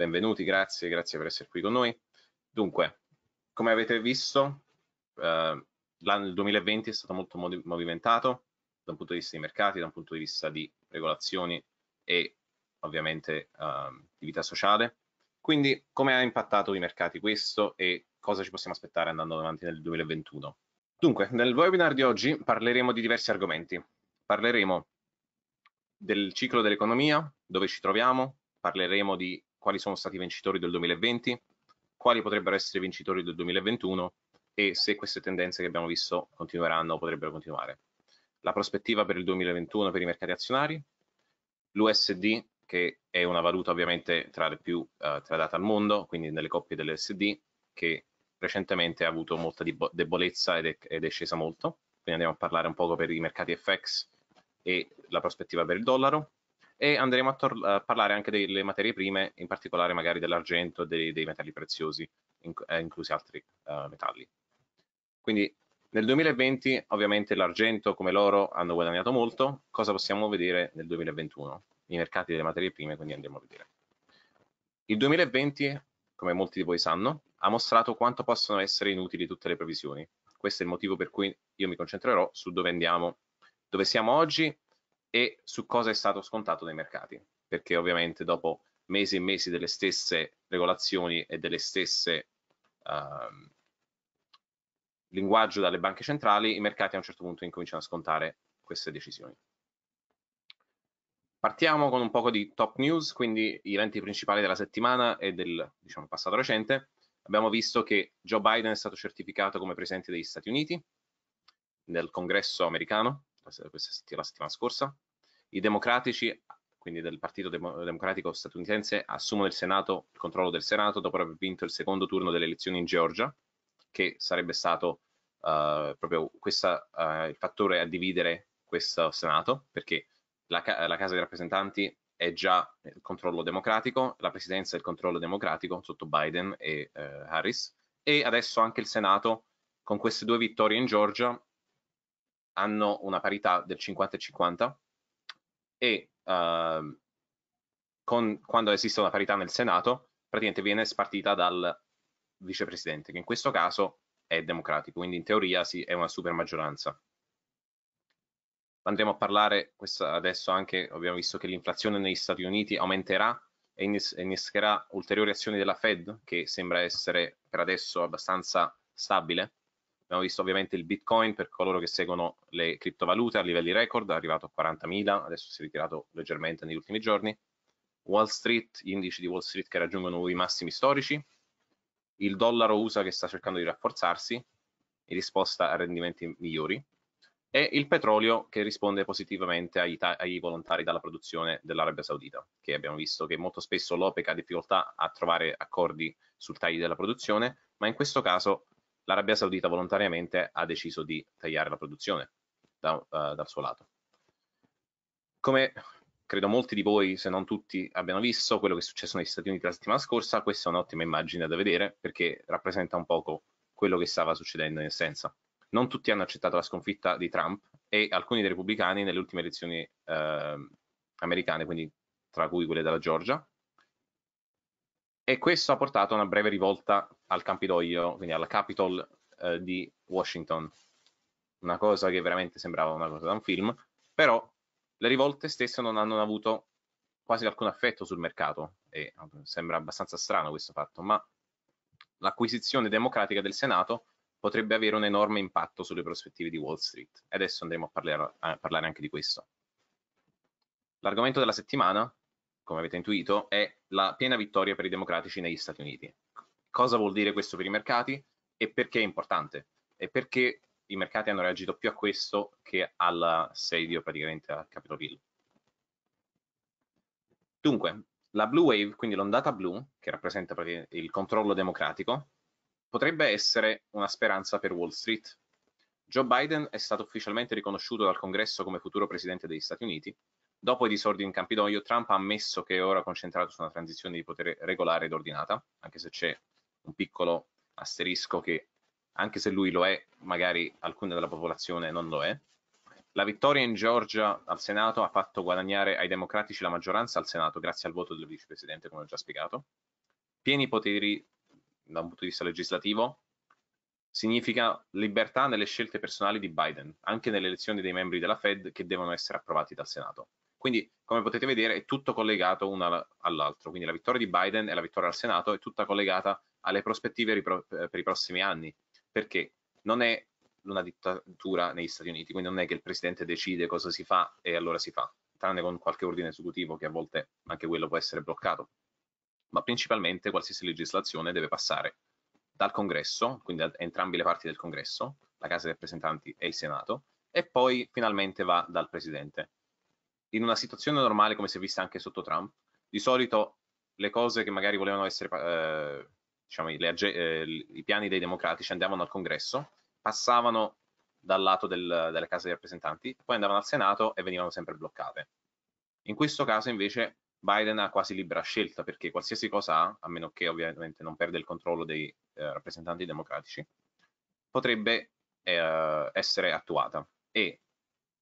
benvenuti, grazie, grazie per essere qui con noi. Dunque, come avete visto, eh, l'anno 2020 è stato molto movimentato da un punto di vista di mercati, da un punto di vista di regolazioni e ovviamente eh, di vita sociale. Quindi come ha impattato i mercati questo e cosa ci possiamo aspettare andando avanti nel 2021? Dunque, nel webinar di oggi parleremo di diversi argomenti. Parleremo del ciclo dell'economia, dove ci troviamo, parleremo di quali sono stati i vincitori del 2020, quali potrebbero essere i vincitori del 2021 e se queste tendenze che abbiamo visto continueranno o potrebbero continuare. La prospettiva per il 2021 per i mercati azionari, l'USD che è una valuta ovviamente tra le più eh, tradate al mondo, quindi nelle coppie dell'USD, che recentemente ha avuto molta debolezza ed è, ed è scesa molto, quindi andiamo a parlare un poco per i mercati FX e la prospettiva per il dollaro, e andremo a, a, parlare anche delle materie prime, in particolare magari dell'argento, dei, dei, metalli preziosi, in eh, inclusi altri eh, metalli. Quindi nel 2020 ovviamente l'argento come l'oro hanno guadagnato molto, cosa possiamo vedere nel 2021? I mercati delle materie prime, quindi andiamo a vedere. Il 2020, come molti di voi sanno, ha mostrato quanto possono essere inutili tutte le previsioni. Questo è il motivo per cui io mi concentrerò su dove andiamo, dove siamo oggi e su cosa è stato scontato dai mercati, perché ovviamente dopo mesi e mesi delle stesse regolazioni e delle stesse uh, linguaggio dalle banche centrali, i mercati a un certo punto incominciano a scontare queste decisioni. Partiamo con un po' di top news, quindi i eventi principali della settimana e del diciamo, passato recente. Abbiamo visto che Joe Biden è stato certificato come Presidente degli Stati Uniti nel congresso americano, questa settimana, la settimana scorsa. I democratici, quindi del Partito Democratico statunitense, assumono il Senato, il controllo del Senato dopo aver vinto il secondo turno delle elezioni in Georgia, che sarebbe stato uh, proprio questa, uh, il fattore a dividere questo Senato, perché la, la Casa dei rappresentanti è già il controllo democratico, la presidenza è il controllo democratico sotto Biden e eh, Harris e adesso anche il Senato con queste due vittorie in Georgia hanno una parità del 50 e 50 e eh, con, quando esiste una parità nel Senato praticamente viene spartita dal vicepresidente che in questo caso è democratico quindi in teoria sì, è una super maggioranza andremo a parlare adesso anche abbiamo visto che l'inflazione negli Stati Uniti aumenterà e innescherà ulteriori azioni della Fed che sembra essere per adesso abbastanza stabile Abbiamo visto ovviamente il Bitcoin per coloro che seguono le criptovalute a livelli record, è arrivato a 40.000, adesso si è ritirato leggermente negli ultimi giorni. Wall Street, gli indici di Wall Street che raggiungono i massimi storici. Il dollaro USA che sta cercando di rafforzarsi in risposta a rendimenti migliori. E il petrolio che risponde positivamente ai, ai volontari dalla produzione dell'Arabia Saudita, che abbiamo visto che molto spesso l'OPEC ha difficoltà a trovare accordi sul taglio della produzione, ma in questo caso l'Arabia Saudita volontariamente ha deciso di tagliare la produzione da, uh, dal suo lato. Come credo molti di voi, se non tutti, abbiano visto quello che è successo negli Stati Uniti la settimana scorsa, questa è un'ottima immagine da vedere perché rappresenta un poco quello che stava succedendo in essenza. Non tutti hanno accettato la sconfitta di Trump e alcuni dei repubblicani nelle ultime elezioni eh, americane, quindi tra cui quelle della Georgia, e questo ha portato a una breve rivolta al Campidoglio, quindi alla Capitol eh, di Washington. Una cosa che veramente sembrava una cosa da un film, però le rivolte stesse non hanno avuto quasi alcun effetto sul mercato e sembra abbastanza strano questo fatto, ma l'acquisizione democratica del Senato potrebbe avere un enorme impatto sulle prospettive di Wall Street. E adesso andremo a parlare, a parlare anche di questo. L'argomento della settimana, come avete intuito, è la piena vittoria per i democratici negli Stati Uniti cosa vuol dire questo per i mercati e perché è importante e perché i mercati hanno reagito più a questo che all'assedio praticamente a Capitol Hill. Dunque, la Blue Wave, quindi l'ondata blu, che rappresenta il controllo democratico, potrebbe essere una speranza per Wall Street. Joe Biden è stato ufficialmente riconosciuto dal Congresso come futuro presidente degli Stati Uniti. Dopo i disordini in Campidoglio, Trump ha ammesso che è ora concentrato su una transizione di potere regolare ed ordinata, anche se c'è un piccolo asterisco che anche se lui lo è, magari alcune della popolazione non lo è. La vittoria in Georgia al Senato ha fatto guadagnare ai democratici la maggioranza al Senato grazie al voto del vicepresidente, come ho già spiegato. Pieni poteri da un punto di vista legislativo significa libertà nelle scelte personali di Biden, anche nelle elezioni dei membri della Fed che devono essere approvati dal Senato. Quindi, come potete vedere, è tutto collegato uno all'altro. Quindi la vittoria di Biden e la vittoria al Senato è tutta collegata alle prospettive eh, per i prossimi anni, perché non è una dittatura negli Stati Uniti, quindi non è che il presidente decide cosa si fa e allora si fa, tranne con qualche ordine esecutivo che a volte anche quello può essere bloccato, ma principalmente qualsiasi legislazione deve passare dal congresso, quindi da entrambe le parti del congresso, la Casa dei rappresentanti e il Senato, e poi finalmente va dal presidente. In una situazione normale, come si è vista anche sotto Trump, di solito le cose che magari volevano essere eh, diciamo, le, eh, i piani dei democratici andavano al congresso, passavano dal lato del, della Casa dei rappresentanti, poi andavano al Senato e venivano sempre bloccate. In questo caso invece Biden ha quasi libera scelta perché qualsiasi cosa ha, a meno che ovviamente non perde il controllo dei eh, rappresentanti democratici, potrebbe eh, essere attuata. E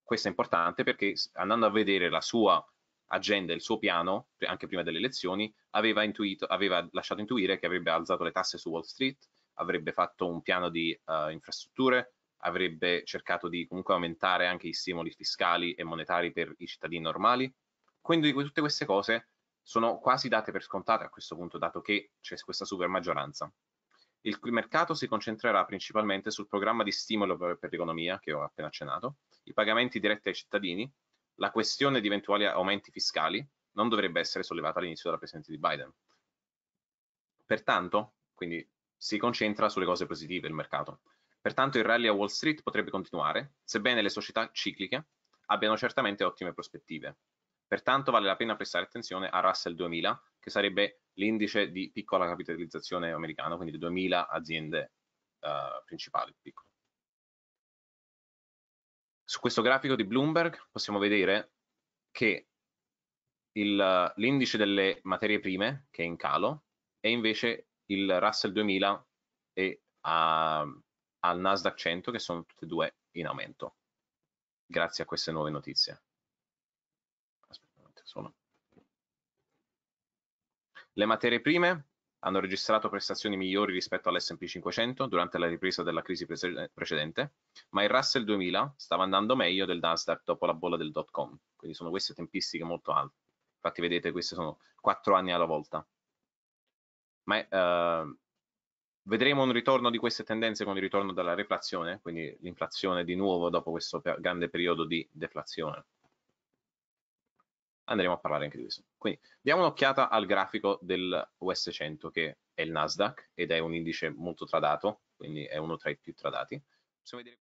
questo è importante perché andando a vedere la sua agenda, il suo piano, anche prima delle elezioni, aveva, intuito, aveva lasciato intuire che avrebbe alzato le tasse su Wall Street, avrebbe fatto un piano di uh, infrastrutture, avrebbe cercato di comunque aumentare anche i stimoli fiscali e monetari per i cittadini normali. Quindi tutte queste cose sono quasi date per scontate a questo punto, dato che c'è questa super maggioranza. Il mercato si concentrerà principalmente sul programma di stimolo per l'economia, che ho appena accennato, i pagamenti diretti ai cittadini, la questione di eventuali aumenti fiscali non dovrebbe essere sollevata all'inizio dalla presidenza di Biden. Pertanto, quindi si concentra sulle cose positive il mercato. Pertanto il rally a Wall Street potrebbe continuare, sebbene le società cicliche abbiano certamente ottime prospettive. Pertanto vale la pena prestare attenzione a Russell 2000, che sarebbe l'indice di piccola capitalizzazione americana, quindi le 2000 aziende uh, principali, piccole. Su questo grafico di Bloomberg possiamo vedere che l'indice delle materie prime, che è in calo, e invece il Russell 2000 e a, al Nasdaq 100, che sono tutte e due in aumento, grazie a queste nuove notizie. Aspetta, sono. Le materie prime hanno registrato prestazioni migliori rispetto all'S&P 500 durante la ripresa della crisi pre precedente, ma il Russell 2000 stava andando meglio del Nasdaq dopo la bolla del dot com, quindi sono queste tempistiche molto alte. Infatti vedete, queste sono quattro anni alla volta. Ma eh, vedremo un ritorno di queste tendenze con il ritorno della reflazione, quindi l'inflazione di nuovo dopo questo grande periodo di deflazione andremo a parlare anche di questo. Quindi diamo un'occhiata al grafico del US100 che è il Nasdaq ed è un indice molto tradato, quindi è uno tra i più tradati. Possiamo vedere